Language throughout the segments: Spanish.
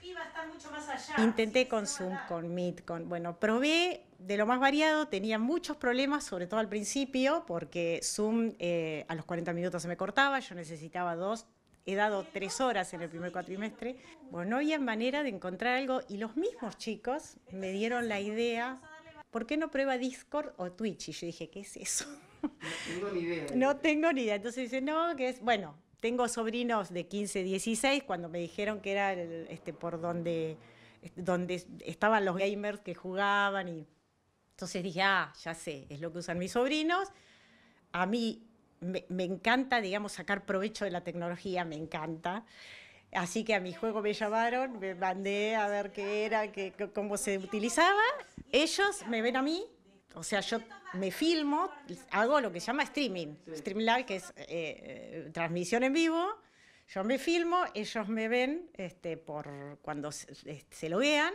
piba está mucho más allá. Intenté con Zoom, con Meet, con. Bueno, probé de lo más variado, tenía muchos problemas, sobre todo al principio, porque Zoom eh, a los 40 minutos se me cortaba, yo necesitaba dos, he dado tres horas en el primer cuatrimestre. Bueno, no había manera de encontrar algo y los mismos chicos me dieron la idea, ¿por qué no prueba Discord o Twitch? Y yo dije, ¿qué es eso? No tengo ni idea. No tengo ni idea. Entonces dice, no, que es, bueno, tengo sobrinos de 15, 16, cuando me dijeron que era este, por donde, este, donde estaban los gamers que jugaban. Y... Entonces dije, ah, ya sé, es lo que usan mis sobrinos. A mí me, encanta, digamos, sacar provecho de la tecnología, me encanta. Así que a mi juego me llamaron, me mandé a ver qué era, qué, cómo se utilizaba. Ellos me ven a mí o sea, yo me filmo, hago lo que se llama streaming, stream live, que es eh, eh, transmisión en vivo. Yo me filmo, ellos me ven este, por cuando eh, se, lo vean.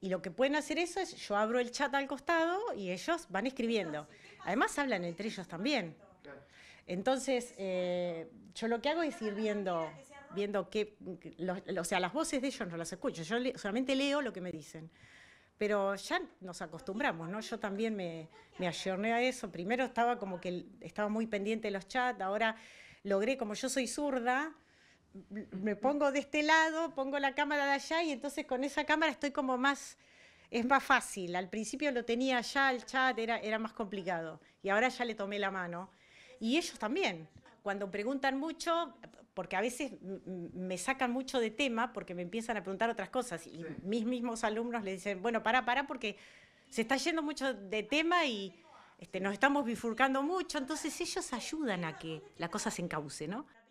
Y lo que pueden hacer eso es, yo abro el chat al costado y ellos van escribiendo. Además hablan entre ellos también. Entonces, yo lo que hago es ir viendo, que, o sea, las voces de ellos no las escucho, yo solamente leo lo que me dicen. Pero ya nos acostumbramos, ¿no? Yo también me, me ayorné a eso. Primero estaba como que estaba muy pendiente de los chats, ahora logré, como yo soy zurda, me pongo de este lado, pongo la cámara de allá y entonces con esa cámara estoy como más, es más fácil. Al principio lo tenía ya el chat era más complicado y ahora ya le tomé la mano y ellos también. Cuando preguntan mucho, porque a veces me sacan mucho de tema porque me empiezan a preguntar otras cosas y mis mismos alumnos les dicen, bueno, para, para, porque se está yendo mucho de tema y este, nos estamos bifurcando mucho, entonces ellos ayudan a que la cosa se encauce, ¿no?